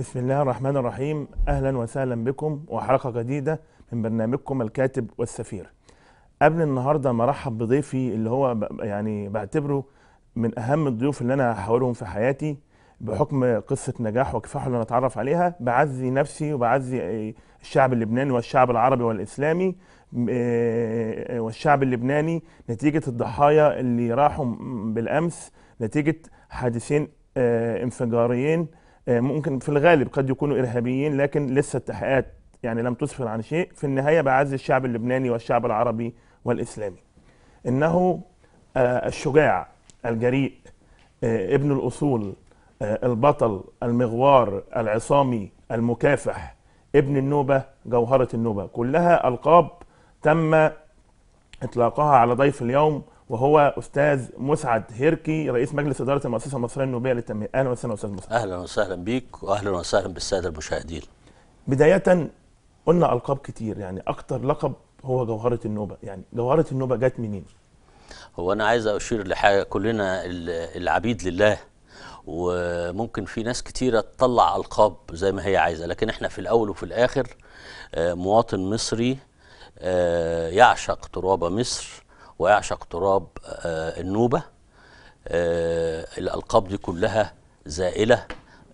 بسم الله الرحمن الرحيم اهلا وسهلا بكم وحلقه جديده من برنامجكم الكاتب والسفير قبل النهارده ما ارحب بضيفي اللي هو يعني بعتبره من اهم الضيوف اللي انا هحاورهم في حياتي بحكم قصه نجاح وكفاحه اللي انا اتعرف عليها بعزي نفسي وبعزي آه، الشعب اللبناني والشعب العربي والاسلامي آه، والشعب اللبناني نتيجه الضحايا اللي راحوا بالامس نتيجه حادثين آه، انفجاريين آه، ممكن في الغالب قد يكونوا إرهابيين لكن لسه التحقيقات يعني لم تسفر عن شيء في النهاية بعز الشعب اللبناني والشعب العربي والإسلامي إنه آه، الشجاع الجريء آه، ابن الأصول البطل المغوار العصامي المكافح ابن النوبة جوهرة النوبة كلها ألقاب تم إطلاقها على ضيف اليوم وهو استاذ مسعد هيركي رئيس مجلس اداره المؤسسه المصريه النوبيه للتنميه اهلا وسهلا استاذ مسعد اهلا وسهلا بيك واهلا وسهلا بالساده المشاهدين بدايه قلنا القاب كتير يعني اكتر لقب هو جوهره النوبه يعني جوهره النوبه جت منين هو انا عايز اشير لحاجه كلنا العبيد لله وممكن في ناس كتيرة تطلع ألقاب زي ما هي عايزة لكن احنا في الأول وفي الآخر آه، مواطن مصري آه، يعشق تراب مصر ويعشق تراب آه، النوبة آه، الألقاب دي كلها زائلة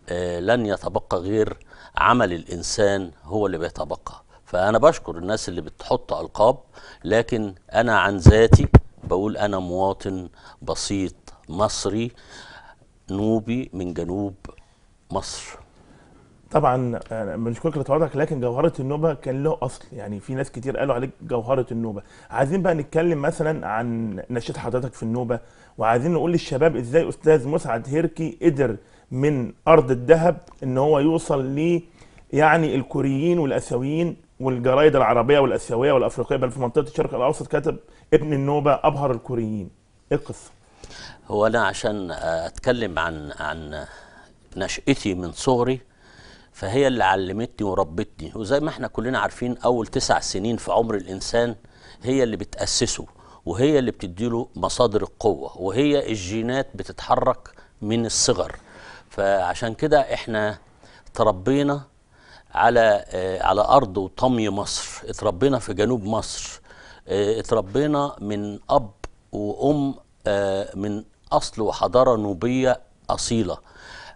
آه، لن يتبقى غير عمل الإنسان هو اللي بيتبقى فأنا بشكر الناس اللي بتحط ألقاب لكن أنا عن ذاتي بقول أنا مواطن بسيط مصري نوبي من جنوب مصر طبعا مش بنشكرك لتواضعك لكن جوهره النوبه كان له اصل يعني في ناس كتير قالوا عليك جوهره النوبه عايزين بقى نتكلم مثلا عن نشاط حضرتك في النوبه وعايزين نقول للشباب ازاي استاذ مسعد هيركي قدر من ارض الذهب ان هو يوصل ل يعني الكوريين والاسيويين والجرايد العربيه والاسيويه والافريقيه بل في منطقه الشرق الاوسط كتب ابن النوبه ابهر الكوريين ايه القصه هو انا عشان اتكلم عن عن نشأتي من صغري فهي اللي علمتني وربتني وزي ما احنا كلنا عارفين اول تسع سنين في عمر الانسان هي اللي بتاسسه وهي اللي بتديله مصادر القوه وهي الجينات بتتحرك من الصغر فعشان كده احنا تربينا على آه، على ارض وطمي مصر اتربينا في جنوب مصر آه، اتربينا من اب وام آه، من اصل وحضاره نوبيه اصيله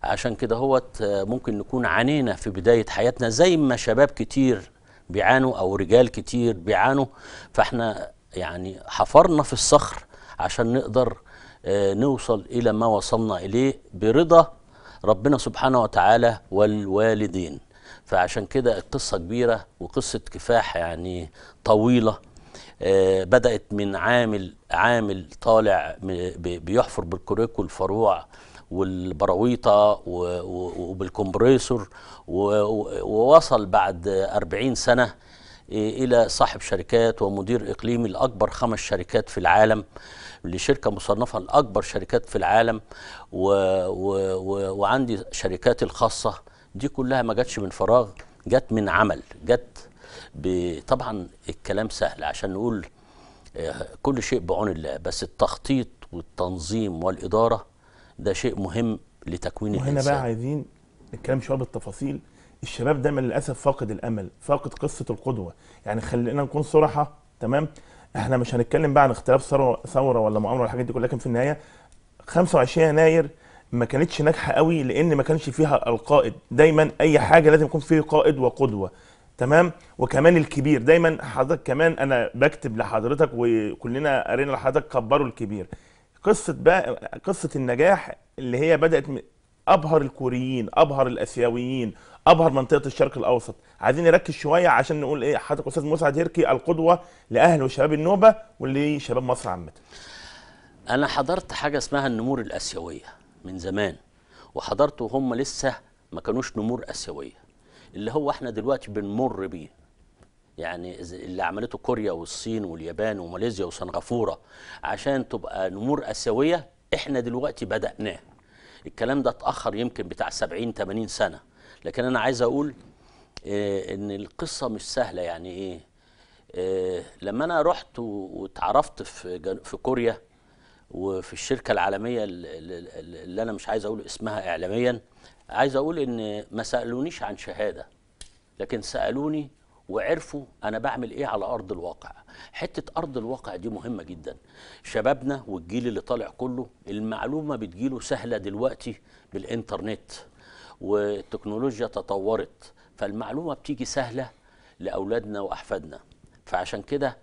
عشان كده هوت آه، ممكن نكون عانينا في بداية حياتنا زي ما شباب كتير بيعانوا أو رجال كتير بيعانوا فاحنا يعني حفرنا في الصخر عشان نقدر آه، نوصل إلى ما وصلنا إليه برضا ربنا سبحانه وتعالى والوالدين فعشان كده القصة كبيرة وقصة كفاح يعني طويلة آه، بدأت من عامل عامل طالع بيحفر بالكوريك والفروع والبراويطة وبالكمبريسور ووصل بعد 40 سنة إلى صاحب شركات ومدير إقليمي لأكبر خمس شركات في العالم لشركة مصنفة لأكبر شركات في العالم و و و وعندي شركاتي الخاصة دي كلها ما جاتش من فراغ جت من عمل جت طبعا الكلام سهل عشان نقول آه، كل شيء بعون الله بس التخطيط والتنظيم والإدارة ده شيء مهم لتكوين وهنا الانسان بقى عايزين نتكلم شويه بالتفاصيل الشباب دايما للاسف فاقد الامل فاقد قصه القدوه يعني خلينا نكون صراحه تمام احنا مش هنتكلم بقى عن اختلاف ثوره ولا مؤامره ولا الحاجات دي كلها لكن في النهايه 25 يناير ما كانتش ناجحه قوي لان ما كانش فيها القائد دايما اي حاجه لازم يكون فيه قائد وقدوه تمام وكمان الكبير دايما حضرتك كمان انا بكتب لحضرتك وكلنا قرينا لحضرتك كبروا الكبير قصه بقى قصه النجاح اللي هي بدات من ابهر الكوريين ابهر الاسيويين ابهر منطقه الشرق الاوسط عايزين نركز شويه عشان نقول ايه حضرتك استاذ مسعد هركي القدوه لاهل وشباب النوبه ولشباب مصر عامه انا حضرت حاجه اسمها النمور الاسيويه من زمان وحضرته هم لسه ما كانوش نمور اسيويه اللي هو احنا دلوقتي بنمر بيه يعني اللي عملته كوريا والصين واليابان وماليزيا وسنغافوره عشان تبقى نمور اسيويه احنا دلوقتي بدأناه الكلام ده اتأخر يمكن بتاع 70 80 سنه لكن انا عايز اقول إيه ان القصه مش سهله يعني ايه, إيه لما انا رحت واتعرفت في في كوريا وفي الشركه العالميه اللي انا مش عايز اقول اسمها اعلاميا عايز اقول ان ما سالونيش عن شهاده لكن سالوني وعرفوا انا بعمل ايه على ارض الواقع حته ارض الواقع دي مهمه جدا شبابنا والجيل اللي طالع كله المعلومه بتجيله سهله دلوقتي بالانترنت والتكنولوجيا تطورت فالمعلومه بتيجي سهله لاولادنا واحفادنا فعشان كده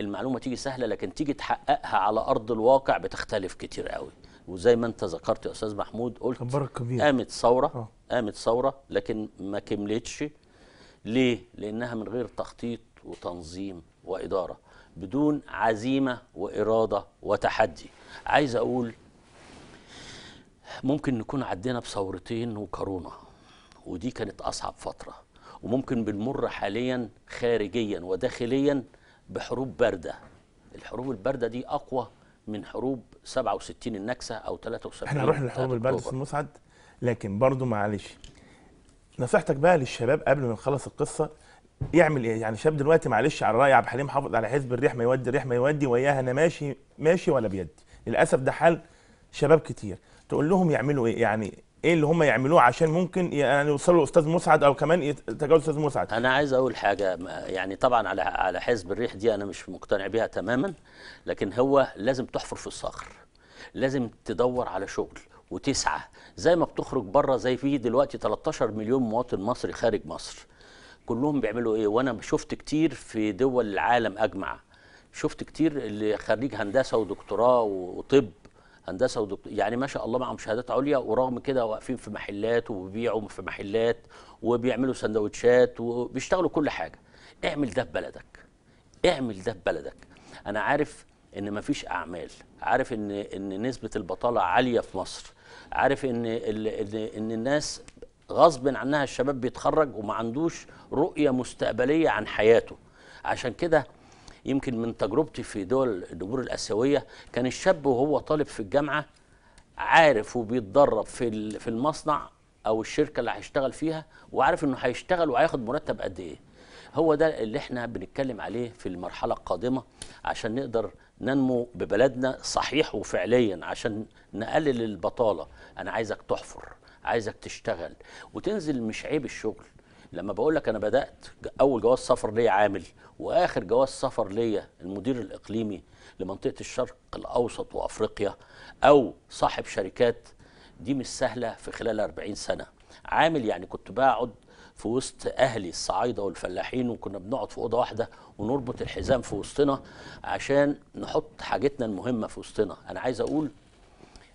المعلومه تيجي سهله لكن تيجي تحققها على ارض الواقع بتختلف كتير قوي وزي ما انت ذكرت يا استاذ محمود قلت قامت ثوره آه. قامت ثوره لكن ما كملتش ليه؟ لأنها من غير تخطيط وتنظيم وإدارة بدون عزيمة وإرادة وتحدي عايز أقول ممكن نكون عدينا بثورتين وكورونا ودي كانت أصعب فترة وممكن بنمر حاليا خارجيا وداخليا بحروب باردة الحروب الباردة دي أقوى من حروب 67 النكسة أو 73 احنا رحنا للحروب الباردة في مسعد لكن برضه معلش نصيحتك بقى للشباب قبل ما نخلص القصه يعمل ايه يعني شاب دلوقتي معلش على الراي عبد الحليم حافظ على حزب الريح ما يودي الريح ما يودي وياها انا ماشي ماشي ولا بيدي للاسف ده حال شباب كتير تقول لهم يعملوا ايه يعني ايه اللي هم يعملوه عشان ممكن يعني يوصلوا لاستاذ مسعد او كمان يتجاوز استاذ مسعد انا عايز اقول حاجه يعني طبعا على على حزب الريح دي انا مش مقتنع بيها تماما لكن هو لازم تحفر في الصخر لازم تدور على شغل وتسعة زي ما بتخرج بره زي في دلوقتي 13 مليون مواطن مصري خارج مصر كلهم بيعملوا ايه وانا شفت كتير في دول العالم اجمع شفت كتير اللي خريج هندسه ودكتوراه وطب هندسه ودكتور يعني ما شاء الله معهم شهادات عليا ورغم كده واقفين في محلات وبيبيعوا في محلات وبيعملوا سندوتشات وبيشتغلوا كل حاجه اعمل ده في بلدك اعمل ده في بلدك انا عارف ان مفيش اعمال عارف ان ان نسبه البطاله عاليه في مصر عارف ان ان الناس غصب عنها الشباب بيتخرج وما عندوش رؤيه مستقبليه عن حياته عشان كده يمكن من تجربتي في دول الجمهور الاسيويه كان الشاب وهو طالب في الجامعه عارف وبيتدرب في في المصنع او الشركه اللي هيشتغل فيها وعارف انه هيشتغل وهياخد مرتب قد ايه هو ده اللي احنا بنتكلم عليه في المرحله القادمه عشان نقدر ننمو ببلدنا صحيح وفعليا عشان نقلل البطالة أنا عايزك تحفر عايزك تشتغل وتنزل مش عيب الشغل لما بقول لك انا بدات اول جواز سفر ليا عامل واخر جواز سفر ليا المدير الاقليمي لمنطقه الشرق الاوسط وافريقيا او صاحب شركات دي مش سهله في خلال 40 سنه عامل يعني كنت بقعد في وسط اهلي الصعايده والفلاحين وكنا بنقعد في اوضه واحده ونربط الحزام في وسطنا عشان نحط حاجتنا المهمه في وسطنا انا عايز اقول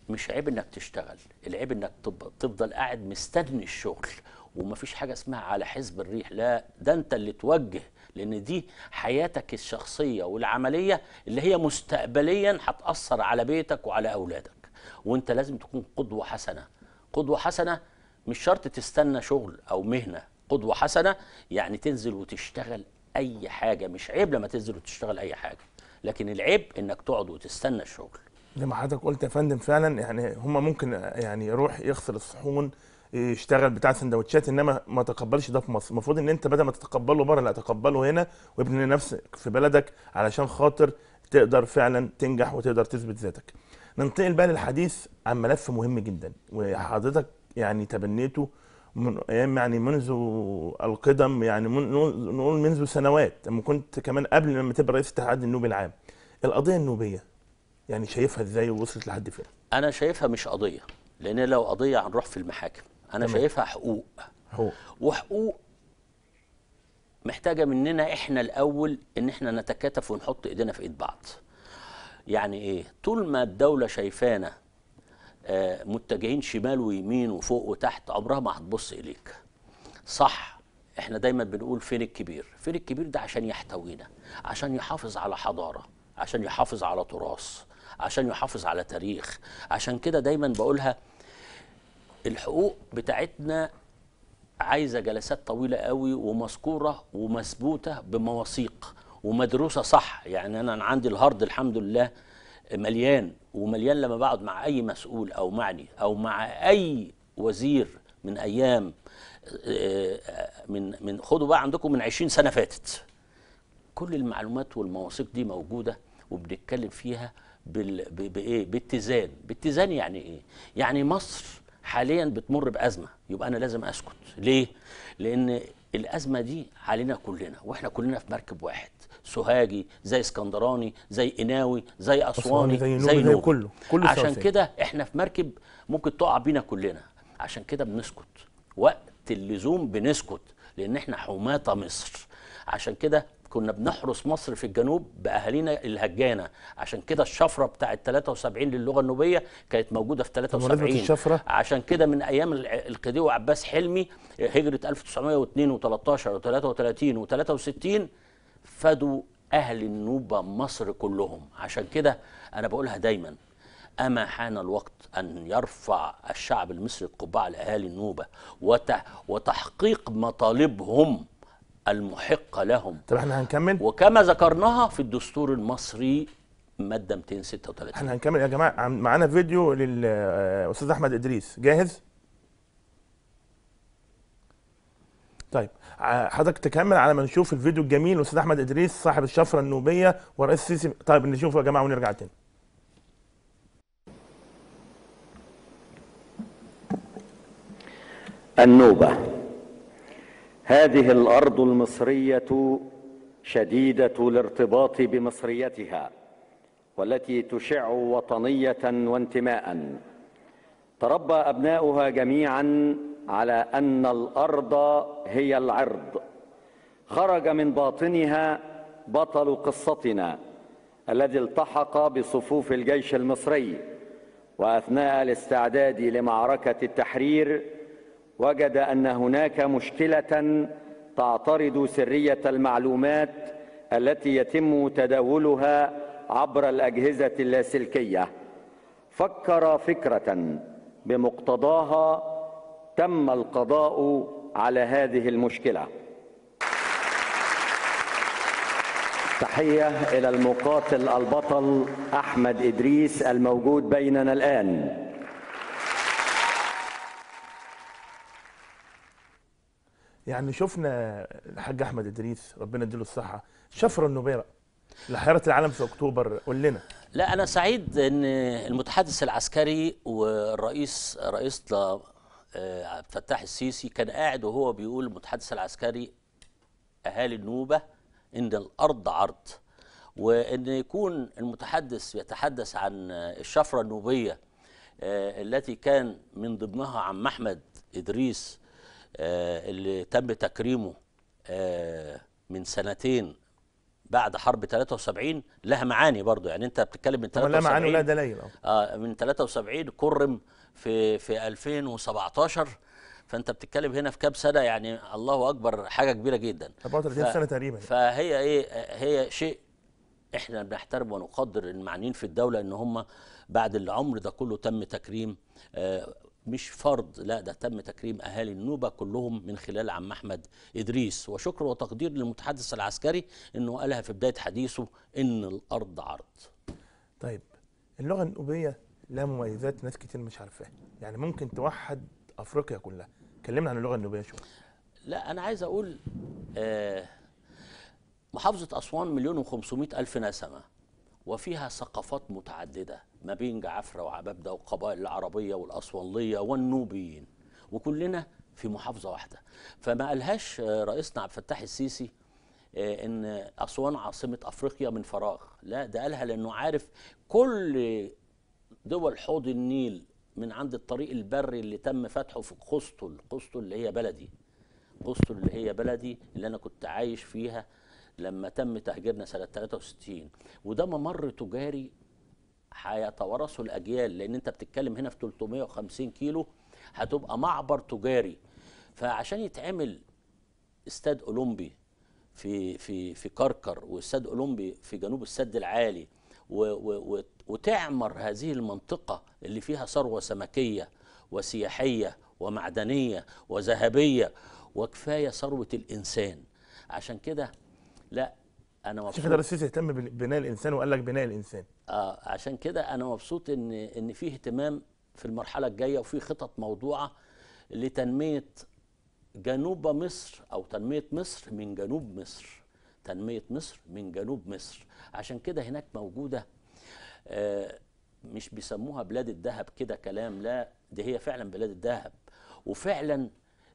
مش عيب انك تشتغل العيب انك تفضل قاعد مستني الشغل ومفيش حاجه اسمها على حزب الريح لا ده انت اللي توجه لان دي حياتك الشخصيه والعمليه اللي هي مستقبليا هتاثر على بيتك وعلى اولادك وانت لازم تكون قدوه حسنه قدوه حسنه مش شرط تستنى شغل او مهنه قدوه حسنه يعني تنزل وتشتغل اي حاجه مش عيب لما تنزل وتشتغل اي حاجه لكن العيب انك تقعد وتستنى الشغل زي ما حضرتك قلت يا فندم فعلا يعني هم ممكن يعني يروح يغسل الصحون يشتغل بتاع سندوتشات انما ما تقبلش ده في مصر المفروض ان انت بدل ما تتقبله بره لا تقبله هنا وابني نفسك في بلدك علشان خاطر تقدر فعلا تنجح وتقدر تثبت ذاتك ننتقل بقى للحديث عن ملف مهم جدا وحضرتك يعني تبنيته من ايام يعني منذ القدم يعني من نقول منذ سنوات لما كنت كمان قبل لما تبقى رئيس الاتحاد النوبي العام القضيه النوبيه يعني شايفها ازاي ووصلت لحد فين انا شايفها مش قضيه لان لو قضيه هنروح في المحاكم انا تمام. شايفها حقوق حقوق وحقوق محتاجه مننا احنا الاول ان احنا نتكاتف ونحط ايدينا في ايد بعض يعني ايه طول ما الدوله شايفانا آه، متجهين شمال ويمين وفوق وتحت عمرها ما هتبص اليك صح احنا دايما بنقول فين الكبير فين الكبير ده عشان يحتوينا عشان يحافظ على حضاره عشان يحافظ على تراث عشان يحافظ على تاريخ عشان كده دايما بقولها الحقوق بتاعتنا عايزه جلسات طويله قوي ومذكوره ومثبوته بمواثيق ومدروسه صح يعني انا عندي الهارد الحمد لله مليان ومليان لما بقعد مع اي مسؤول او معني او مع اي وزير من ايام آه، من من خدوا بقى عندكم من 20 سنه فاتت كل المعلومات والمواثيق دي موجوده وبنتكلم فيها بال بايه باتزان باتزان يعني ايه يعني مصر حاليا بتمر بازمه يبقى انا لازم اسكت ليه لان الازمه دي علينا كلنا واحنا كلنا في مركب واحد سوهاجي زي اسكندراني زي اناوي زي اسواني زي نوبي, زي, نوبي. كله كله عشان كده احنا في مركب ممكن تقع بينا كلنا عشان كده بنسكت وقت اللزوم بنسكت لان احنا حماة مصر عشان كده كنا بنحرس مصر في الجنوب باهالينا الهجانه عشان كده الشفره بتاعه 73 للغه النوبيه كانت موجوده في 73 الشفرة. عشان كده من ايام القديو عباس حلمي هجره 1902 و و33 و63 فدوا أهل النوبة مصر كلهم عشان كده أنا بقولها دايما أما حان الوقت أن يرفع الشعب المصري القبعة لأهالي النوبة وتحقيق مطالبهم المحقة لهم طب احنا هنكمل وكما ذكرناها في الدستور المصري مادة 236 احنا هنكمل يا جماعة معانا فيديو للأستاذ أحمد إدريس جاهز؟ طيب حضرتك تكمل على ما نشوف الفيديو الجميل الاستاذ احمد ادريس صاحب الشفره النوبيه ورئيس السيسي طيب نشوفه يا جماعه ونرجع تاني النوبة هذه الأرض المصرية شديدة الارتباط بمصريتها والتي تشع وطنية وانتماء تربى أبناؤها جميعا على أن الأرض هي العرض خرج من باطنها بطل قصتنا الذي التحق بصفوف الجيش المصري وأثناء الاستعداد لمعركة التحرير وجد أن هناك مشكلة تعترض سرية المعلومات التي يتم تداولها عبر الأجهزة اللاسلكية فكر فكرة بمقتضاها تم القضاء على هذه المشكله تحيه الى المقاتل البطل احمد ادريس الموجود بيننا الان يعني شفنا الحاج احمد ادريس ربنا يديله الصحه شفره النبيره لحيرة العالم في اكتوبر قول لنا لا انا سعيد ان المتحدث العسكري والرئيس رئيس عبد الفتاح السيسي كان قاعد وهو بيقول المتحدث العسكري اهالي النوبه ان الارض عرض وان يكون المتحدث بيتحدث عن الشفره النوبيه آه، التي كان من ضمنها عم احمد ادريس آه، اللي تم تكريمه آه، من سنتين بعد حرب 73 لها معاني برضه يعني انت بتتكلم من 73 لها معاني ولا دليل اه من 73 كرم في في 2017 فانت بتتكلم هنا في كام سنه يعني الله اكبر حاجه كبيره جدا 34 سنه تقريبا فهي ايه هي شيء احنا بنحترم ونقدر المعنيين في الدوله ان هم بعد العمر ده كله تم تكريم آه، مش فرض لا ده تم تكريم اهالي النوبه كلهم من خلال عم احمد ادريس وشكر وتقدير للمتحدث العسكري انه قالها في بدايه حديثه ان الارض عرض. طيب اللغه النوبيه لا مميزات ناس كتير مش عارفاها يعني ممكن توحد افريقيا كلها كلمنا عن اللغه النوبيه شويه لا انا عايز اقول آه، محافظه اسوان مليون و الف نسمه وفيها ثقافات متعدده ما بين جعفره وعبابده والقبائل العربيه والاسوانيه والنوبيين وكلنا في محافظه واحده فما قالهاش آه، رئيسنا عبد الفتاح السيسي آه، ان اسوان عاصمه افريقيا من فراغ لا ده قالها لانه عارف كل دول حوض النيل من عند الطريق البري اللي تم فتحه في قسطل قسطل اللي هي بلدي قسطل اللي هي بلدي اللي انا كنت عايش فيها لما تم تهجيرنا سنه 63 وده ممر تجاري هيتوارثه الاجيال لان انت بتتكلم هنا في 350 كيلو هتبقى معبر تجاري فعشان يتعمل استاد اولمبي في في في كركر واستاد اولمبي في جنوب السد العالي وتعمر هذه المنطقة اللي فيها ثروة سمكية وسياحية ومعدنية وذهبية وكفاية ثروة الإنسان عشان كده لا انا مبسوط كده الرئيس السيسي اهتم ببناء الانسان وقال لك بناء الانسان اه عشان كده انا مبسوط ان ان في اهتمام في المرحله الجايه وفي خطط موضوعه لتنميه جنوب مصر او تنميه مصر من جنوب مصر تنميه مصر من جنوب مصر عشان كده هناك موجوده آه، مش بيسموها بلاد الذهب كده كلام لا دي هي فعلا بلاد الذهب وفعلا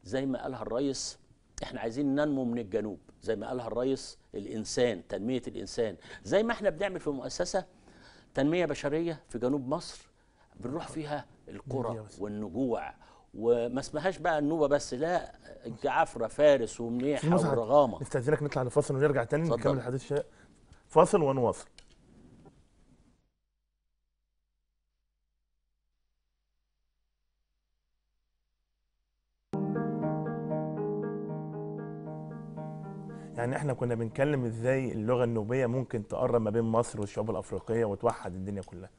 زي ما قالها الرئيس احنا عايزين ننمو من الجنوب زي ما قالها الرئيس الانسان تنميه الانسان زي ما احنا بنعمل في مؤسسه تنميه بشريه في جنوب مصر بنروح فيها القرى والنجوع وما اسمهاش بقى النوبه بس لا جعفرة فارس ومنيحة ورغامه نستاذنك نطلع لفاصل ونرجع تاني نكمل الحديث فاصل ونواصل يعني احنا كنا بنتكلم ازاي اللغه النوبيه ممكن تقرب ما بين مصر والشعوب الافريقيه وتوحد الدنيا كلها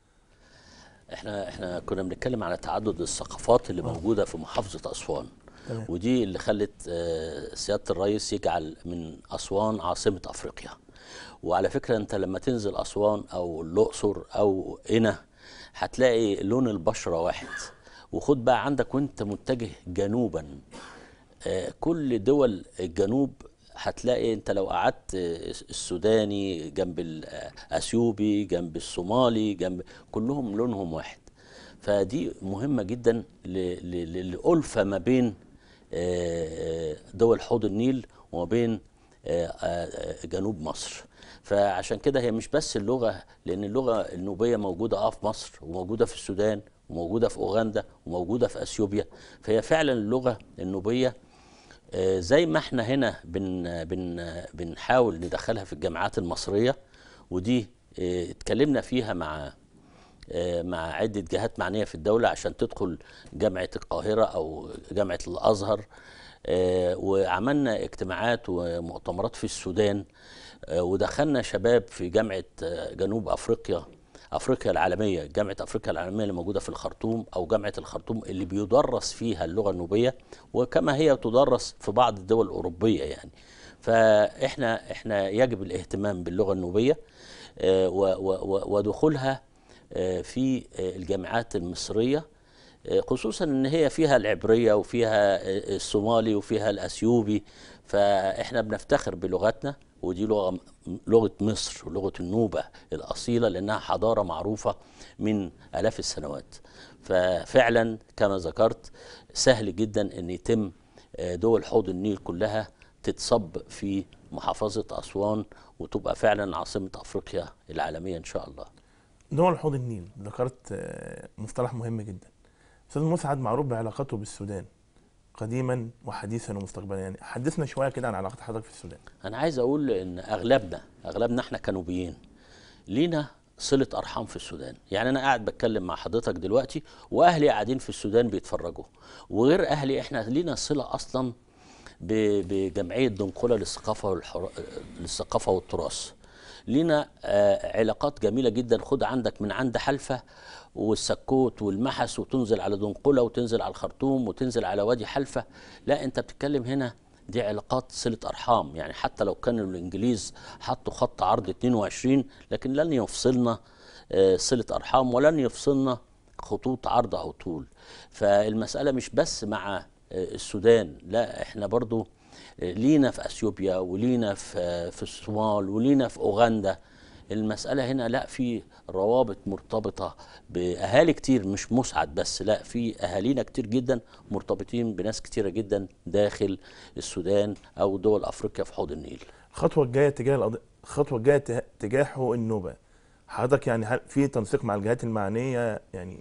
احنا احنا كنا بنتكلم على تعدد الثقافات اللي آه. موجوده في محافظه اسوان ودي اللي خلت آه، سياده الرئيس يجعل من اسوان عاصمه افريقيا وعلى فكرة أنت لما تنزل أسوان أو الأقصر أو هنا هتلاقي لون البشرة واحد وخد بقى عندك وانت متجه جنوبا آه، كل دول الجنوب هتلاقي انت لو قعدت آه، السوداني جنب الاثيوبي آه، جنب الصومالي جنب كلهم لونهم واحد فدي مهمه جدا للالفه ما بين دول حوض النيل وما بين آه، آه، جنوب مصر فعشان كده هي مش بس اللغه لان اللغه النوبيه موجوده اه في مصر وموجوده في السودان وموجوده في اوغندا وموجوده في اثيوبيا فهي فعلا اللغه النوبيه آه، زي ما احنا هنا بن بن بنحاول ندخلها في الجامعات المصريه ودي اتكلمنا فيها مع آه، مع عدة جهات معنية في الدولة عشان تدخل جامعة القاهرة أو جامعة الأزهر آه، وعملنا اجتماعات ومؤتمرات في السودان آه، ودخلنا شباب في جامعة جنوب أفريقيا افريقيا العالميه جامعه افريقيا العالميه اللي موجوده في الخرطوم او جامعه الخرطوم اللي بيدرس فيها اللغه النوبيه وكما هي تدرس في بعض الدول الاوروبيه يعني فاحنا احنا يجب الاهتمام باللغه النوبيه ودخولها آه، في آه، الجامعات المصرية آه، خصوصا ان هي فيها العبريه وفيها الصومالي وفيها الاثيوبي فاحنا بنفتخر بلغتنا ودي لغه لغه مصر ولغه النوبه الاصيله لانها حضاره معروفه من الاف السنوات ففعلا كما ذكرت سهل جدا ان يتم دول حوض النيل كلها تتصب في محافظه اسوان وتبقى فعلا عاصمه افريقيا العالميه ان شاء الله دول حوض النيل ذكرت آه، مصطلح مهم جدا استاذ مسعد معروف بعلاقته بالسودان قديما وحديثا ومستقبلا يعني حدثنا شويه كده عن علاقه حضرتك في السودان انا عايز اقول ان اغلبنا اغلبنا احنا كنوبيين لينا صله ارحام في السودان يعني انا قاعد بتكلم مع حضرتك دلوقتي واهلي قاعدين في السودان بيتفرجوا وغير اهلي احنا لينا صله اصلا بجمعيه دنقله للثقافه والحر... للثقافه والتراث لنا آه، علاقات جميله جدا خد عندك من عند حلفه والسكوت والمحس وتنزل على دنقله وتنزل على الخرطوم وتنزل على وادي حلفه لا انت بتتكلم هنا دي علاقات صله ارحام يعني حتى لو كان الانجليز حطوا خط عرض 22 لكن لن يفصلنا آه، صله ارحام ولن يفصلنا خطوط عرض او طول فالمساله مش بس مع آه، السودان لا احنا برضو لينا في اثيوبيا ولينا في في الصومال ولينا في اوغندا المسألة هنا لا في روابط مرتبطة بأهالي كتير مش مسعد بس لا في أهالينا كتير جدا مرتبطين بناس كتيرة جدا داخل السودان أو دول أفريقيا في حوض النيل الخطوة الجاية تجاه القضية الخطوة الجاية تجاه حقوق النوبة حضرتك يعني هل في تنسيق مع الجهات المعنية يعني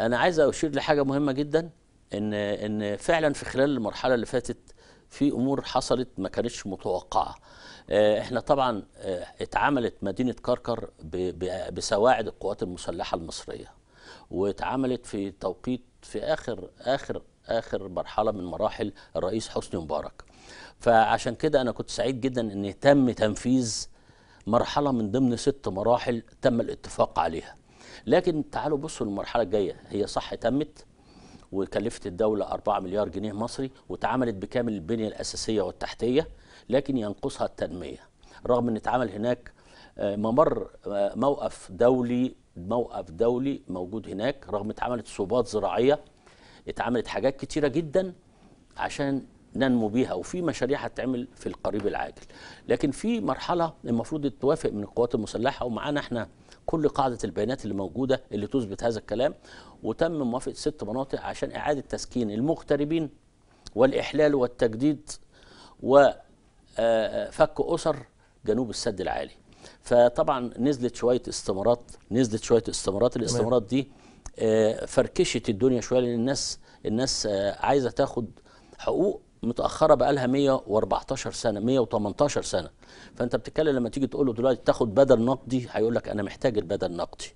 أنا عايز أشير لحاجة مهمة جدا إن إن فعلا في خلال المرحلة اللي فاتت في امور حصلت ما كانتش متوقعه آه، احنا طبعا آه، اتعملت مدينه كركر بسواعد القوات المسلحه المصريه واتعملت في توقيت في اخر اخر اخر مرحله من مراحل الرئيس حسني مبارك فعشان كده انا كنت سعيد جدا ان تم تنفيذ مرحله من ضمن ست مراحل تم الاتفاق عليها لكن تعالوا بصوا المرحله الجايه هي صح تمت وكلفت الدولة 4 مليار جنيه مصري واتعملت بكامل البنية الأساسية والتحتية لكن ينقصها التنمية رغم أن اتعمل هناك آه، ممر آه، موقف دولي موقف دولي موجود هناك رغم اتعملت صوبات زراعية اتعملت حاجات كتيرة جدا عشان ننمو بيها وفي مشاريع هتتعمل في القريب العاجل لكن في مرحلة المفروض توافق من القوات المسلحة ومعانا احنا كل قاعده البيانات اللي موجوده اللي تثبت هذا الكلام وتم موافقه ست مناطق عشان اعاده تسكين المغتربين والاحلال والتجديد وفك آه، آه، اسر جنوب السد العالي فطبعا نزلت شويه استمارات نزلت شويه استمارات الاستمارات دي آه، فركشت الدنيا شويه لان الناس الناس عايزه تاخد حقوق متاخره بقى لها 114 سنه 118 سنه فانت بتتكلم لما تيجي تقول له دلوقتي تاخد بدل نقدي هيقول لك انا محتاج البدل النقدي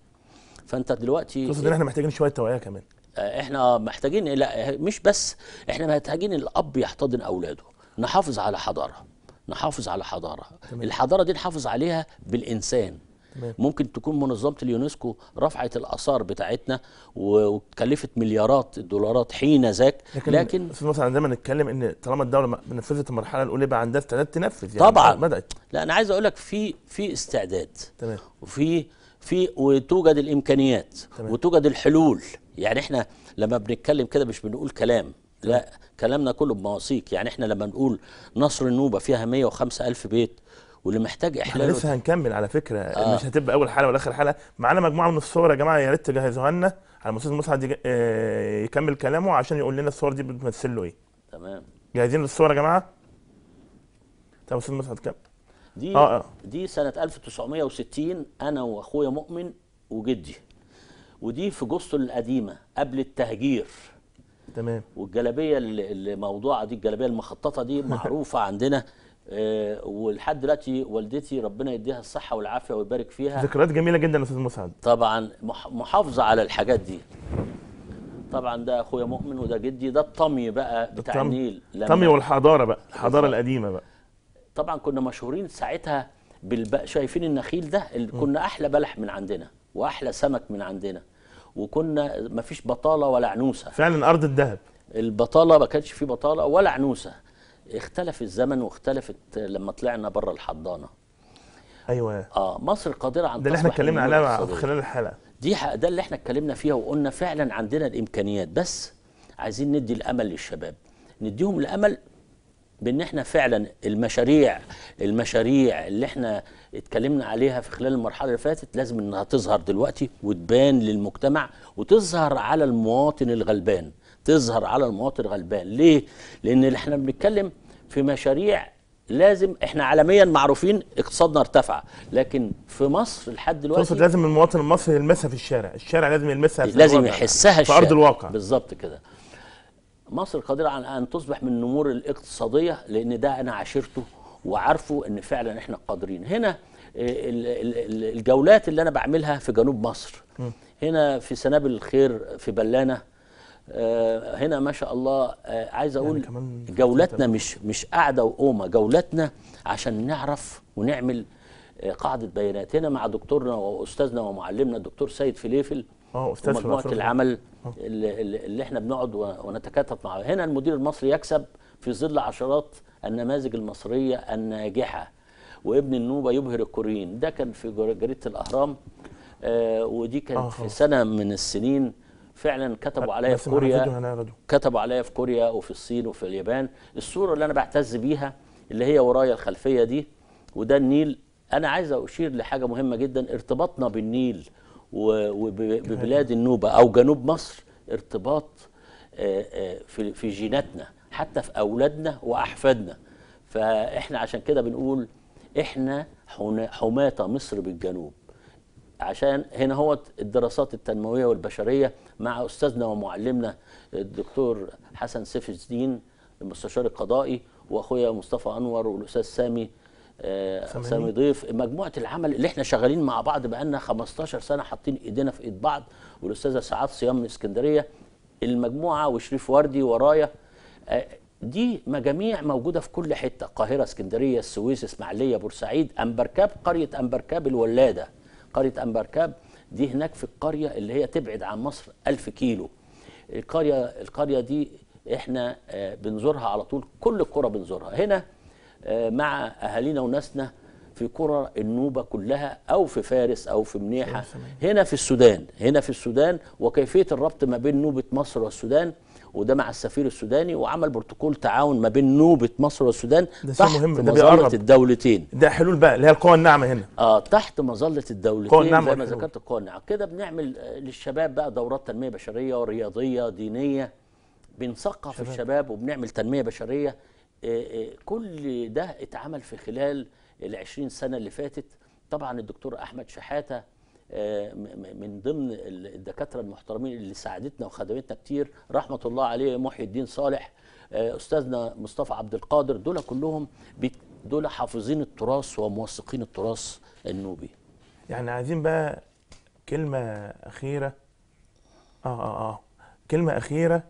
فانت دلوقتي تقصد ان احنا محتاجين شويه توعيه كمان آه، احنا محتاجين إيه؟ لا مش بس احنا محتاجين الاب يحتضن اولاده نحافظ على حضاره نحافظ على حضاره الحضاره دي نحافظ عليها بالانسان ممكن تكون منظمه اليونسكو رفعت الاثار بتاعتنا وكلفت مليارات الدولارات حين ذاك لكن, لكن في مصر عندما نتكلم ان طالما الدوله نفذت المرحله الاولى يبقى عندها استعداد تنفذ يعني طبعا بدات لا انا عايز اقول لك في في استعداد تمام وفي في وتوجد الامكانيات تمام. وتوجد الحلول يعني احنا لما بنتكلم كده مش بنقول كلام لا كلامنا كله بمواثيق يعني احنا لما نقول نصر النوبه فيها 105 ألف بيت واللي محتاج احلال لسه هنكمل على فكره آه. مش هتبقى اول حلقه ولا اخر حلقه معانا مجموعه من الصور يا جماعه يا ريت تجهزوها لنا على استاذ مسعد آه، يكمل كلامه عشان يقول لنا الصور دي بتمثل له ايه تمام جاهزين للصور يا جماعه طب استاذ مسعد كام دي آه آه. دي سنه 1960 انا واخويا مؤمن وجدي ودي في جوستو القديمه قبل التهجير تمام والجلابيه الموضوعه دي الجلابيه المخططه دي معروفه عندنا آه، ولحد دلوقتي والدتي ربنا يديها الصحه والعافيه ويبارك فيها ذكريات جميله جدا يا استاذ مسعد طبعا محافظه على الحاجات دي طبعا ده اخويا مؤمن وده جدي ده الطمي بقى بتاع الطم... النيل الطمي والحضاره بقى الحضاره القديمه بقى طبعا كنا مشهورين ساعتها بالب... شايفين النخيل ده اللي كنا احلى بلح من عندنا واحلى سمك من عندنا وكنا ما فيش بطاله ولا عنوسه فعلا ارض الذهب البطاله ما كانش فيه بطاله ولا عنوسه اختلف الزمن واختلفت لما طلعنا بره الحضانه ايوه اه مصر قادره عن ده اللي احنا اتكلمنا عليها خلال الحلقه دي ده اللي احنا اتكلمنا فيها وقلنا فعلا عندنا الامكانيات بس عايزين ندي الامل للشباب نديهم الامل بان احنا فعلا المشاريع المشاريع اللي احنا اتكلمنا عليها في خلال المرحله اللي فاتت لازم انها تظهر دلوقتي وتبان للمجتمع وتظهر على المواطن الغلبان تظهر على المواطن غلبان ليه لان احنا بنتكلم في مشاريع لازم احنا عالميا معروفين اقتصادنا ارتفع لكن في مصر لحد دلوقتي تقصد لازم المواطن المصري يلمسها في الشارع الشارع لازم يلمسها في لازم يحسها في الشارع. ارض الواقع بالظبط كده مصر قادره على ان تصبح من النمور الاقتصاديه لان ده انا عاشرته وعارفه ان فعلا احنا قادرين هنا الجولات اللي انا بعملها في جنوب مصر هنا في سنابل الخير في بلانه آه، هنا ما شاء الله آه، عايز يعني اقول يعني جولتنا مش مش قاعده وقومه جولتنا عشان نعرف ونعمل آه، قاعده بيانات هنا مع دكتورنا واستاذنا ومعلمنا الدكتور سيد فليفل اه استاذ مجموعه العمل اللي, اللي احنا بنقعد ونتكاتف معه هنا المدير المصري يكسب في ظل عشرات النماذج المصريه الناجحه وابن النوبه يبهر الكوريين ده كان في جريده الاهرام آه ودي كانت في سنه من السنين فعلا كتبوا عليا في كوريا كتبوا عليا في كوريا وفي الصين وفي اليابان الصوره اللي انا بعتز بيها اللي هي ورايا الخلفيه دي وده النيل انا عايز اشير لحاجه مهمه جدا ارتباطنا بالنيل وببلاد النوبه او جنوب مصر ارتباط آه، آه، في جيناتنا حتى في اولادنا واحفادنا فاحنا عشان كده بنقول احنا حماه مصر بالجنوب عشان هنا هو الدراسات التنمويه والبشريه مع استاذنا ومعلمنا الدكتور حسن سيف الدين المستشار القضائي واخويا مصطفى انور والاستاذ سامي آه، سمعني. سامي ضيف مجموعه العمل اللي احنا شغالين مع بعض بقالنا 15 سنه حاطين ايدينا في ايد بعض والاستاذه سعاد صيام من اسكندريه المجموعه وشريف وردي ورايا آه، دي مجاميع موجوده في كل حته القاهره اسكندريه السويس اسماعيليه بورسعيد امبركاب قريه امبركاب الولاده قرية أمبركاب دي هناك في القرية اللي هي تبعد عن مصر ألف كيلو القرية, القرية دي احنا آه، بنزورها على طول كل القرى بنزورها هنا آه، مع أهالينا وناسنا في قرى النوبة كلها أو في فارس أو في منيحة هنا في السودان هنا في السودان وكيفية الربط ما بين نوبة مصر والسودان وده مع السفير السوداني وعمل بروتوكول تعاون ما بين نوبه مصر والسودان ده تحت مهم. ده مظله الدولتين ده حلول بقى اللي هي القوى الناعمه هنا اه تحت مظله الدولتين زي ما ذكرت القوى الناعمه كده بنعمل آه، للشباب بقى دورات تنميه بشريه ورياضيه دينيه بنثقف الشباب وبنعمل تنميه بشريه آه، آه، كل ده اتعمل في خلال ال 20 سنة اللي فاتت طبعا الدكتور أحمد شحاتة آه، من ضمن الدكاتره المحترمين اللي ساعدتنا وخدمتنا كتير رحمه الله عليه محي الدين صالح آه، استاذنا مصطفى عبد القادر دول كلهم دول حافظين التراث وموثقين التراث النوبي يعني عايزين بقى كلمه اخيره اه اه اه كلمه اخيره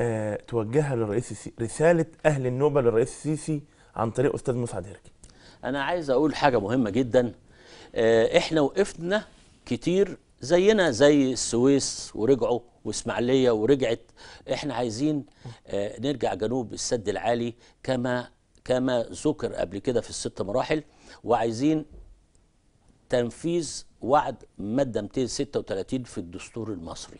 آه توجهها للرئيس السيسي رساله اهل النوبه للرئيس السيسي عن طريق استاذ مسعد هركي انا عايز اقول حاجه مهمه جدا آه، احنا وقفنا كتير زينا زي السويس ورجعوا واسماعيليه ورجعت احنا عايزين آه، نرجع جنوب السد العالي كما كما ذكر قبل كده في الست مراحل وعايزين تنفيذ وعد ماده 236 في الدستور المصري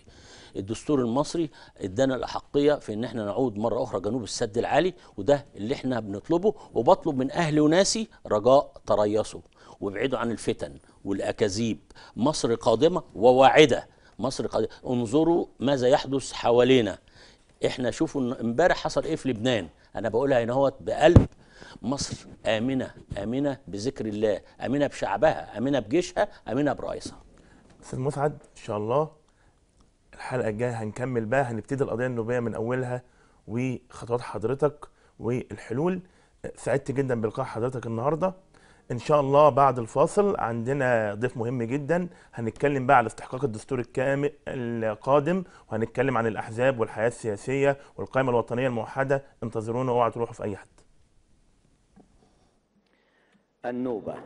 الدستور المصري ادانا الاحقيه في ان احنا نعود مره اخرى جنوب السد العالي وده اللي احنا بنطلبه وبطلب من اهلي وناسي رجاء تريثوا وابعدوا عن الفتن والأكاذيب مصر قادمة وواعدة مصر قادمة انظروا ماذا يحدث حوالينا احنا شوفوا امبارح حصل ايه في لبنان انا بقولها هنا اهوت بقلب مصر امنه امنه بذكر الله امنه بشعبها امنه بجيشها امنه برئيسها استاذ مسعد ان شاء الله الحلقه الجايه هنكمل بقى هنبتدي القضيه النوبيه من اولها وخطوات حضرتك والحلول سعدت جدا بلقاء حضرتك النهارده ان شاء الله بعد الفاصل عندنا ضيف مهم جدا هنتكلم بقى على استحقاق الدستور الكامل القادم وهنتكلم عن الاحزاب والحياه السياسيه والقائمه الوطنيه الموحده انتظرونا اوعوا تروحوا في اي حد النوبه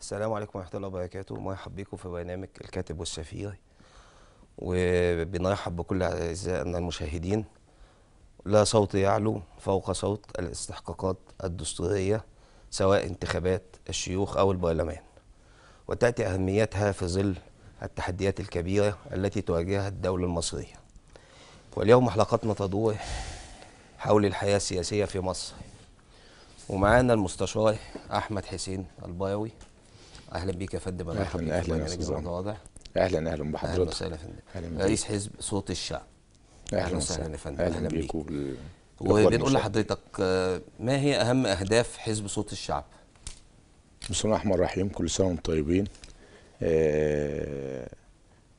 السلام عليكم ورحمه الله وبركاته مرحب بكم في برنامج الكاتب والسفير وبنرحب بكل اعزائنا المشاهدين لا صوت يعلو فوق صوت الاستحقاقات الدستورية سواء انتخابات الشيوخ أو البرلمان وتأتي أهميتها في ظل التحديات الكبيرة التي تواجهها الدولة المصرية واليوم حلقتنا تدور حول الحياة السياسية في مصر ومعانا المستشار أحمد حسين البيوي أهلا بيك يا فندم أهلا أهلا أهلا أهلا أهلا بحضرتك أهلا وسهلا رئيس حزب صوت الشعب اهلا وسهلا يا فندم اهلا, أهلا بيك وبنقول لحضرتك ما هي اهم اهداف حزب صوت الشعب؟ بسم الله الرحمن الرحيم كل سنه وانتم طيبين آه،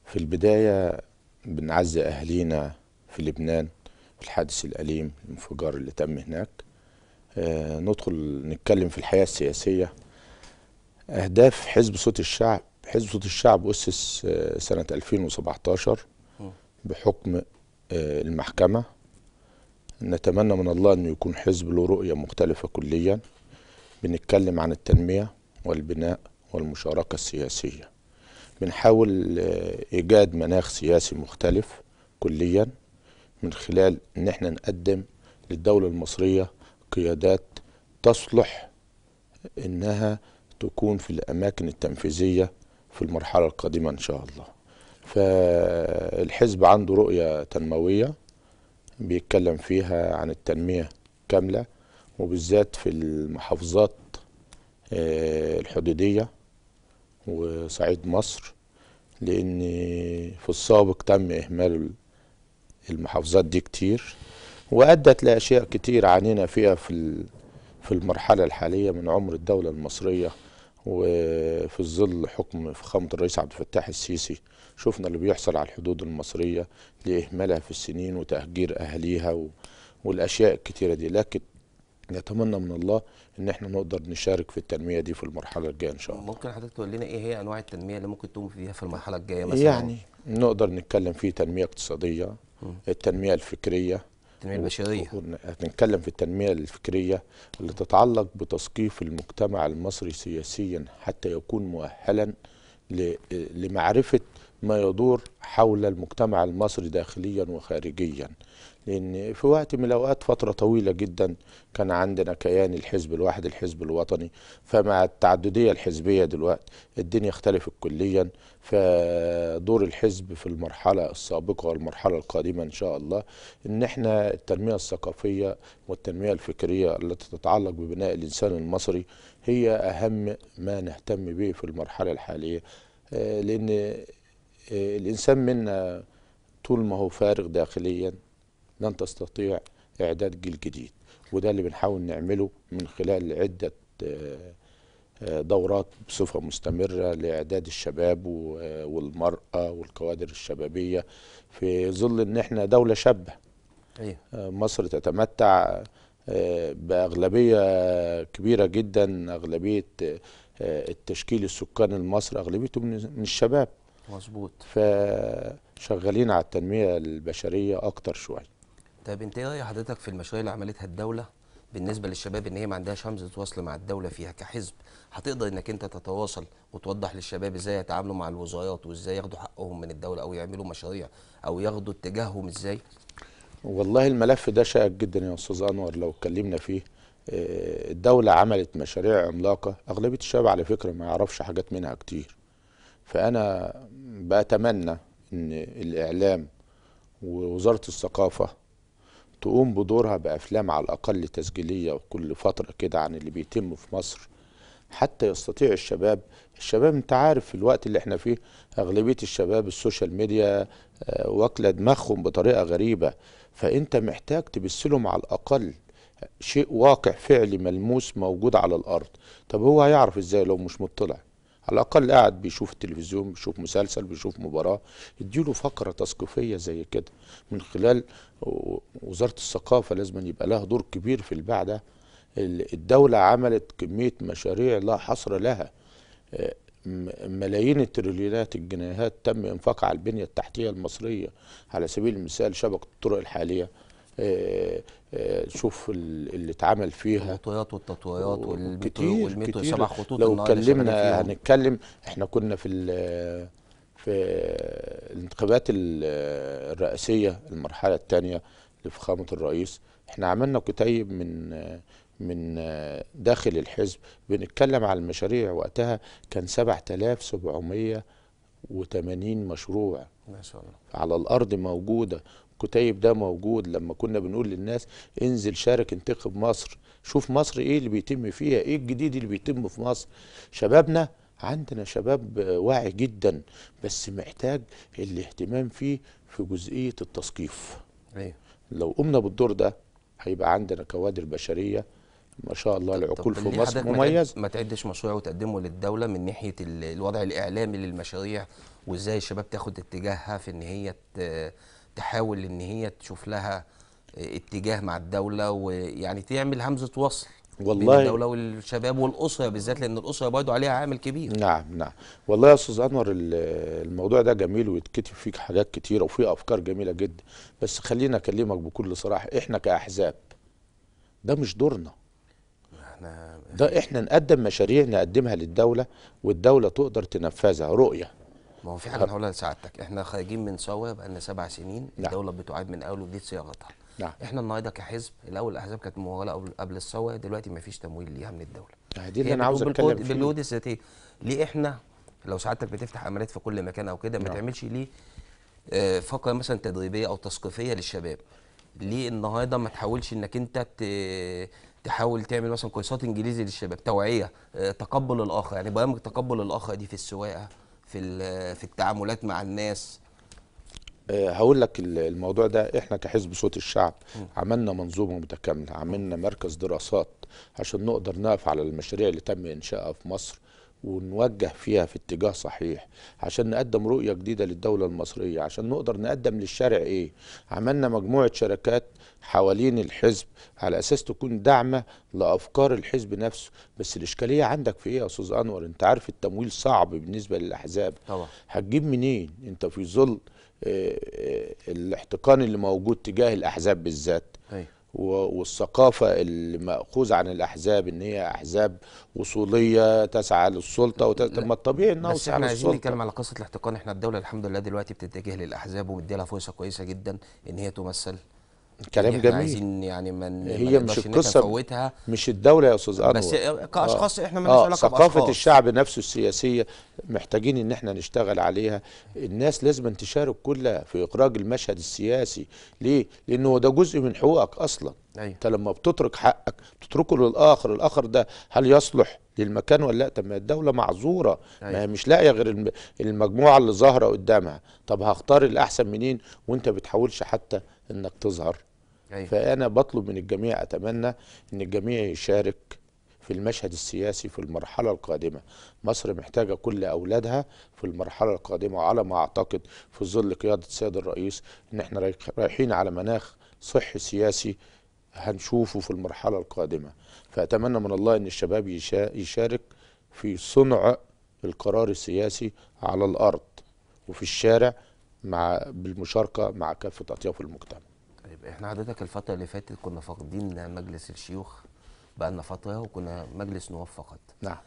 في البدايه بنعزي اهالينا في لبنان في الحادث الاليم الانفجار اللي تم هناك آه، ندخل نتكلم في الحياه السياسيه اهداف حزب صوت الشعب حزب صوت الشعب اسس آه، سنه 2017 بحكم المحكمة نتمنى من الله أنه يكون حزب له رؤية مختلفة كليا بنتكلم عن التنمية والبناء والمشاركة السياسية بنحاول آه، إيجاد مناخ سياسي مختلف كليا من خلال أن احنا نقدم للدولة المصرية قيادات تصلح أنها تكون في الأماكن التنفيذية في المرحلة القادمة إن شاء الله فالحزب عنده رؤية تنموية بيتكلم فيها عن التنمية كاملة وبالذات في المحافظات آه، الحدودية وصعيد مصر لأن في السابق تم إهمال المحافظات دي كتير وأدت لأشياء كتير عانينا فيها في في المرحلة الحالية من عمر الدولة المصرية وفي ظل حكم فخامة الرئيس عبد الفتاح السيسي شفنا اللي بيحصل على الحدود المصرية لإهمالها في السنين وتهجير اهاليها و... والأشياء الكتيرة دي لكن نتمنى من الله ان احنا نقدر نشارك في التنميه دي في المرحله الجايه ان شاء الله ممكن حضرتك تقول لنا ايه هي انواع التنميه اللي ممكن تقوم فيها في المرحله الجايه مثلا يعني نقدر نتكلم في تنميه اقتصاديه م. التنميه الفكريه التنميه البشريه هنتكلم في التنميه الفكريه اللي تتعلق بتثقيف المجتمع المصري سياسيا حتى يكون مؤهلا لمعرفه ما يدور حول المجتمع المصري داخليا وخارجيا لأن في وقت من الأوقات فترة طويلة جدا كان عندنا كيان الحزب الواحد الحزب الوطني فمع التعددية الحزبية دلوقتي الدنيا اختلفت كليا فدور الحزب في المرحلة السابقة والمرحلة القادمة إن شاء الله إن إحنا التنمية الثقافية والتنمية الفكرية التي تتعلق ببناء الإنسان المصري هي أهم ما نهتم به في المرحلة الحالية آه، لأن الإنسان منا طول ما هو فارغ داخليا لن تستطيع إعداد جيل جديد وده اللي بنحاول نعمله من خلال عدة آه، دورات بصفة مستمرة لإعداد الشباب والمرأة والكوادر الشبابية في ظل إن إحنا دولة شابة أيوة. آه، مصر تتمتع آه، بأغلبية كبيرة جدا أغلبية التشكيل السكاني المصري أغلبيته من الشباب مظبوط فشغالين على التنميه البشريه اكتر شويه طيب انت ايه حضرتك في المشاريع اللي عملتها الدوله بالنسبه للشباب ان هي ما عندهاش همزه تواصل مع الدوله فيها كحزب هتقدر انك انت تتواصل وتوضح للشباب ازاي يتعاملوا مع الوزارات وازاي ياخدوا حقهم من الدوله او يعملوا مشاريع او ياخدوا اتجاههم ازاي والله الملف ده شائك جدا يا استاذ انور لو اتكلمنا فيه آه، الدوله عملت مشاريع عملاقه اغلبيه الشباب على فكره ما يعرفش حاجات منها كتير فأنا بأتمنى إن الإعلام ووزارة الثقافة تقوم بدورها بأفلام على الأقل تسجيلية كل فترة كده عن اللي بيتم في مصر حتى يستطيع الشباب الشباب انت عارف في الوقت اللي احنا فيه اغلبيه الشباب السوشيال ميديا آه، واكله دماغهم بطريقه غريبه فانت محتاج تبثلهم على الاقل شيء واقع فعلي ملموس موجود على الارض طب هو هيعرف ازاي لو مش مطلع على الاقل قاعد بيشوف التلفزيون بيشوف مسلسل بيشوف مباراه اديله فقره تثقيفيه زي كده من خلال وزاره الثقافه لازم يبقى لها دور كبير في البعدة ده الدوله عملت كميه مشاريع لا حصر لها آه، ملايين التريليونات الجنيهات تم انفاقها على البنيه التحتيه المصريه على سبيل المثال شبكه الطرق الحاليه آه، آه، شوف اللي اتعمل فيها الخطوات والتطويات والمترو كتير سبع خطوط لو اتكلمنا هنتكلم احنا كنا في في الانتخابات الرئاسيه المرحله الثانيه لفخامه الرئيس احنا عملنا كتيب من من داخل الحزب بنتكلم على المشاريع وقتها كان 7780 مشروع ما شاء الله على الارض موجوده كتيب ده موجود لما كنا بنقول للناس انزل شارك انتخب مصر شوف مصر ايه اللي بيتم فيها ايه الجديد اللي بيتم في مصر شبابنا عندنا شباب واعي جدا بس محتاج الاهتمام فيه في جزئية التثقيف أيه. لو قمنا بالدور ده هيبقى عندنا كوادر بشرية ما شاء الله العقول في مصر مميز ما تعدش مشروع وتقدمه للدولة من ناحية الوضع الإعلامي للمشاريع وإزاي الشباب تاخد اتجاهها في إن هي تحاول ان هي تشوف لها اتجاه مع الدوله ويعني تعمل همزه وصل والله بين الدوله والشباب والاسره بالذات لان الاسره برضو عليها عامل كبير نعم نعم والله يا استاذ انور الموضوع ده جميل ويتكتب فيك حاجات كتيره وفيه افكار جميله جدا بس خلينا اكلمك بكل صراحه احنا كاحزاب ده مش دورنا احنا ده احنا نقدم مشاريع نقدمها للدوله والدوله تقدر تنفذها رؤيه ما هو في حاجه هقولها لسعادتك احنا خارجين من سوا لنا سبع سنين لا. نعم. الدوله بتعاد من اول وجديد صياغتها نعم. احنا النهارده كحزب الاول الاحزاب كانت مموله قبل قبل الثوره دلوقتي ما فيش تمويل ليها من الدوله دي اللي انا عاوز اتكلم فيها بالجهود الذاتي ليه احنا لو سعادتك بتفتح عمليات في كل مكان او كده ما نعم. تعملش ليه آه، فقره مثلا تدريبيه او تثقيفيه للشباب ليه النهارده ما تحاولش انك انت تحاول تعمل مثلا كورسات انجليزي للشباب توعيه آه، تقبل الاخر يعني برامج تقبل الاخر دي في السواقه في في التعاملات مع الناس آه، هقول لك الموضوع ده احنا كحزب صوت الشعب عملنا منظومه متكامله عملنا مركز دراسات عشان نقدر نقف على المشاريع اللي تم انشائها في مصر ونوجه فيها في اتجاه صحيح عشان نقدم رؤية جديدة للدولة المصرية عشان نقدر نقدم للشارع ايه عملنا مجموعة شركات حوالين الحزب على اساس تكون داعمة لافكار الحزب نفسه بس الاشكالية عندك في ايه يا استاذ انور انت عارف التمويل صعب بالنسبة للاحزاب طبعا هتجيب منين انت في ظل آه، آه، الاحتقان اللي موجود تجاه الاحزاب بالذات أي. أيوة. والثقافة اللي عن الأحزاب إن هي أحزاب وصولية تسعى للسلطة وتسعى ما الطبيعي إنها تسعى للسلطه بس احنا عايزين نتكلم على قصة الاحتقان احنا الدولة الحمد لله دلوقتي بتتجه للأحزاب ومديلها فرصة كويسة جدا إن هي تمثل كلام جميل جميل عايزين يعني ما هي مش القصه مش الدوله يا استاذ انور بس كاشخاص آه. احنا مالناش آه علاقه ثقافه بأشخاص. الشعب نفسه السياسيه محتاجين ان احنا نشتغل عليها الناس لازم تشارك كلها في اخراج المشهد السياسي ليه لان هو ده جزء من حقوقك اصلا أيوة. انت لما بتترك حقك تتركه للاخر الاخر ده هل يصلح للمكان ولا لا طب ما الدوله معذوره أيوة. ما هي مش لاقيه غير المجموعه اللي ظاهره قدامها طب هختار الاحسن منين وانت بتحاولش حتى انك تظهر أيوة. فانا بطلب من الجميع اتمنى ان الجميع يشارك في المشهد السياسي في المرحلة القادمة مصر محتاجة كل أولادها في المرحلة القادمة وعلى ما أعتقد في ظل قيادة السيد الرئيس إن إحنا رايحين على مناخ صحي سياسي هنشوفه في المرحلة القادمة فأتمنى من الله أن الشباب يشارك في صنع القرار السياسي على الأرض وفي الشارع مع بالمشاركه مع كافه اطياف المجتمع. طيب احنا حضرتك الفتره اللي فاتت كنا فاقدين مجلس الشيوخ بقالنا فتره وكنا مجلس نواب فقط. نعم.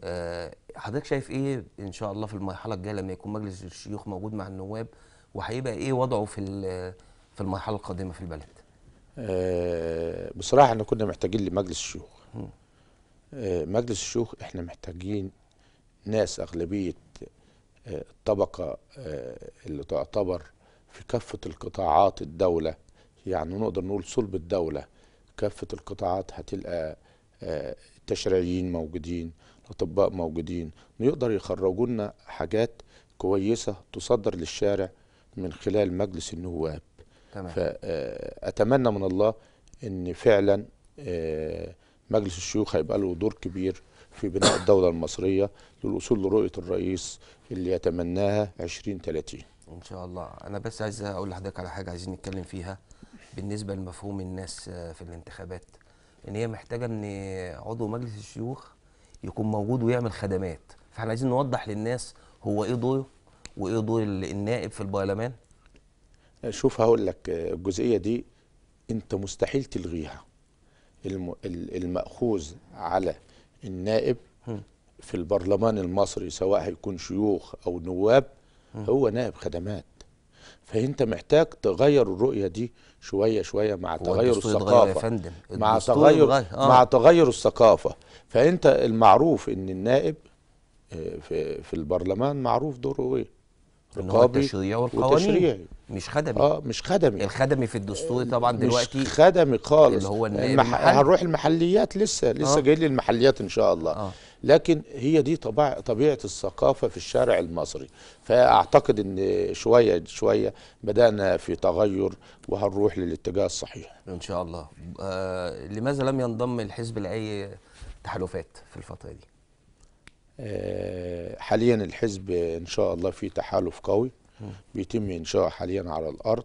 أه حضرتك شايف ايه ان شاء الله في المرحله الجايه لما يكون مجلس الشيوخ موجود مع النواب وهيبقى ايه وضعه في في المرحله القادمه في البلد؟ أه بصراحه احنا كنا محتاجين لمجلس الشيوخ. أه مجلس الشيوخ احنا محتاجين ناس اغلبيه الطبقة آه، اللي تعتبر في كافة القطاعات الدولة يعني نقدر نقول صلب الدولة كافة القطاعات هتلقى آه، تشريعيين موجودين أطباء موجودين يقدر يخرجوا لنا حاجات كويسة تصدر للشارع من خلال مجلس النواب تمام. فأتمنى آه، من الله أن فعلا مجلس الشيوخ هيبقى له دور كبير في بناء الدولة المصرية للوصول لرؤية الرئيس اللي يتمناها 2030 إن شاء الله أنا بس عايز أقول لحضرتك على حاجة عايزين نتكلم فيها بالنسبة لمفهوم الناس آه، في الانتخابات إن هي محتاجة إن عضو مجلس الشيوخ يكون موجود ويعمل خدمات فإحنا عايزين نوضح للناس هو إيه دوره وإيه دور النائب في البرلمان آه، شوف هقول لك آه، الجزئية دي أنت مستحيل تلغيها المأخوذ على النائب في البرلمان المصري سواء هيكون شيوخ او نواب هو نائب خدمات فانت محتاج تغير الرؤيه دي شويه شويه مع تغير الثقافه يا فندم. مع تغير آه. مع تغير الثقافه فانت المعروف ان النائب آه، في في البرلمان معروف دوره ايه ان هو التشريع والقوانين وتشريعي. مش خدمي اه مش خدمي الخدمي في الدستور آه، طبعا دلوقتي مش خدمي خالص اللي هو المح... هنروح المحليات لسه لسه آه. جاي لي المحليات ان شاء الله آه. لكن هي دي طبع طبيعه الثقافه في الشارع المصري فاعتقد ان شويه شويه بدانا في تغير وهنروح للاتجاه الصحيح ان شاء الله آه لماذا لم ينضم الحزب لاي تحالفات في الفتره دي آه، حاليا الحزب ان شاء الله في تحالف قوي بيتم انشاءه حاليا على الارض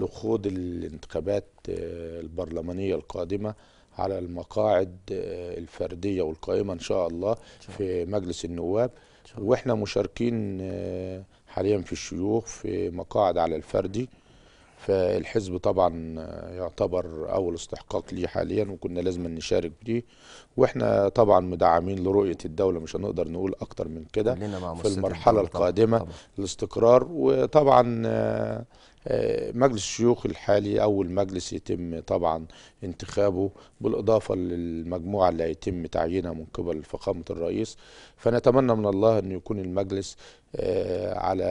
لخوض الانتخابات آه، البرلمانيه القادمه على المقاعد آه، الفرديه والقائمه ان شاء الله في مجلس النواب واحنا مشاركين حاليا في الشيوخ في مقاعد على الفردي فالحزب طبعا يعتبر اول استحقاق ليه حاليا وكنا لازم نشارك بيه واحنا طبعا مدعمين لرؤيه الدوله مش هنقدر نقول اكتر من كده في المرحله القادمه طبعًا. الاستقرار وطبعا آه، مجلس الشيوخ الحالي أول مجلس يتم طبعا انتخابه بالإضافة للمجموعة اللي هيتم تعيينها من قبل فخامة الرئيس فنتمنى من الله أن يكون المجلس آه، على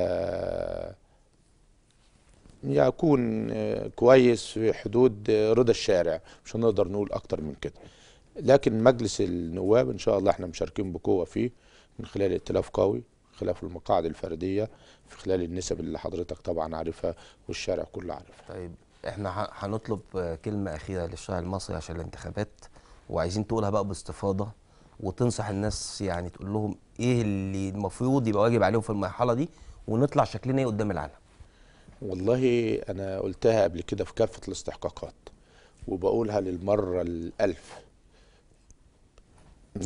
يكون آه، كويس في حدود آه، رضا الشارع مش هنقدر نقول اكتر من كده لكن مجلس النواب ان شاء الله احنا مشاركين بقوه فيه من خلال ائتلاف قوي خلاف المقاعد الفرديه في خلال النسب اللي حضرتك طبعا عارفها والشارع كله عارفها طيب احنا هنطلب آه، كلمه اخيره للشارع المصري عشان الانتخابات وعايزين تقولها بقى باستفاضه وتنصح الناس يعني تقول لهم ايه اللي المفروض يبقى واجب عليهم في المرحله دي ونطلع شكلنا ايه قدام العالم والله انا قلتها قبل كده في كافه الاستحقاقات وبقولها للمره الالف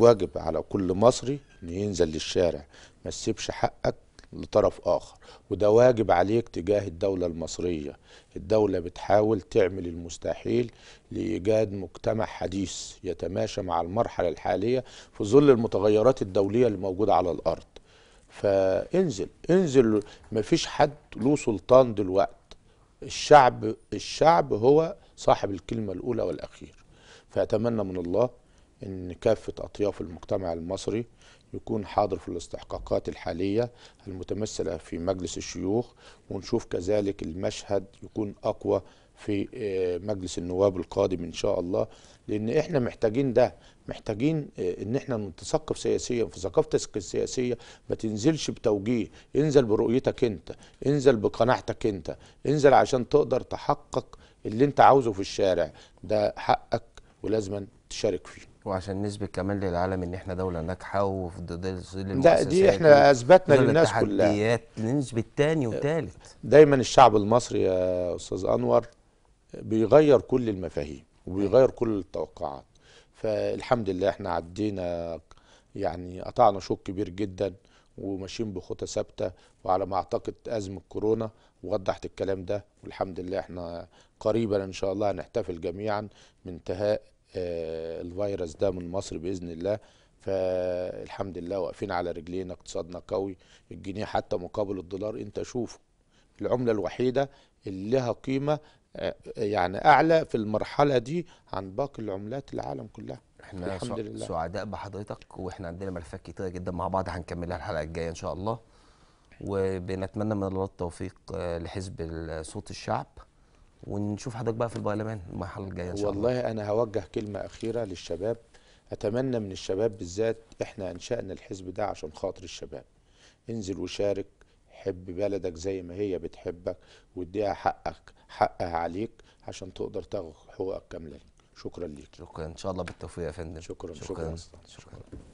واجب على كل مصري انه ينزل للشارع ما تسيبش حقك لطرف اخر وده واجب عليك تجاه الدوله المصريه الدوله بتحاول تعمل المستحيل لايجاد مجتمع حديث يتماشى مع المرحله الحاليه في ظل المتغيرات الدوليه اللي موجوده على الارض فانزل انزل مفيش حد له سلطان دلوقت الشعب الشعب هو صاحب الكلمة الأولى والأخير فأتمنى من الله أن كافة أطياف المجتمع المصري يكون حاضر في الاستحقاقات الحالية المتمثلة في مجلس الشيوخ ونشوف كذلك المشهد يكون أقوى في آه، مجلس النواب القادم إن شاء الله لأن إحنا محتاجين ده محتاجين آه، ان احنا نتثقف سياسيا في ثقافتك السياسيه ما تنزلش بتوجيه انزل برؤيتك انت انزل بقناعتك انت انزل عشان تقدر تحقق اللي انت عاوزه في الشارع ده حقك ولازما تشارك فيه وعشان نثبت كمان للعالم ان احنا دوله ناجحه وفي ظل لا دي احنا اثبتنا للناس كلها نثبت تاني آه، وتالت دايما الشعب المصري يا استاذ انور بيغير كل المفاهيم وبيغير كل التوقعات فالحمد لله احنا عدينا يعني قطعنا شوط كبير جدا وماشيين بخطى ثابته وعلى ما اعتقد ازمه كورونا وضحت الكلام ده والحمد لله احنا قريبا ان شاء الله هنحتفل جميعا بانتهاء آه، الفيروس ده من مصر باذن الله فالحمد لله واقفين على رجلينا اقتصادنا قوي الجنيه حتى مقابل الدولار انت شوفه العمله الوحيده اللي لها قيمه يعني اعلى في المرحله دي عن باقي العملات العالم كلها احنا الحمد لله سعداء بحضرتك واحنا عندنا ملفات كتير جدا مع بعض هنكملها الحلقه الجايه ان شاء الله وبنتمنى من الله التوفيق آه، لحزب صوت الشعب ونشوف حضرتك بقى في البرلمان المرحله الجايه ان شاء والله الله والله انا هوجه كلمه اخيره للشباب اتمنى من الشباب بالذات احنا انشانا الحزب ده عشان خاطر الشباب انزل وشارك حب بلدك زي ما هي بتحبك واديها حقك حقها عليك عشان تقدر تاخد حقوقك كامله شكرا ليك شكرا ان شاء الله بالتوفيق يا فندم شكرا شكرا شكرا, شكرا. شكرا.